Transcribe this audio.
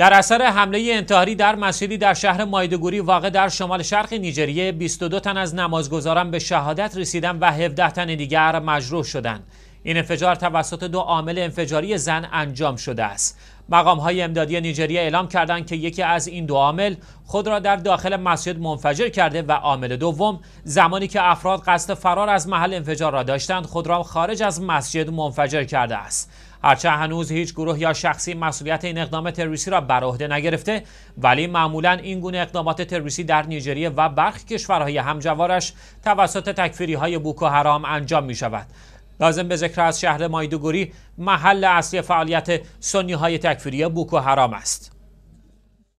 در اثر حمله انتحاری در مسجدی در شهر مایدگوری واقع در شمال شرق نیجریه 22 تن از نمازگزاران به شهادت رسیدن و 17 تن دیگر مجروح شدند. این انفجار توسط دو عامل انفجاری زن انجام شده است مقام های امدادی نیجریه اعلام کردند که یکی از این دو عامل خود را در داخل مسجد منفجر کرده و عامل دوم زمانی که افراد قصد فرار از محل انفجار را داشتند خود را خارج از مسجد منفجر کرده است هرچند هنوز هیچ گروه یا شخصی مسئولیت این اقدام تروریستی را بر عهده نگرفته ولی معمولا این گونه اقدامات تروریستی در نیجریه و برخی کشورهای همجوارش توسط تکفیری های بوکو حرام انجام می شود لازم به ذکر از شهر مایدوگوری محل اصلی فعالیت سنی های تکفیری بوکو حرام است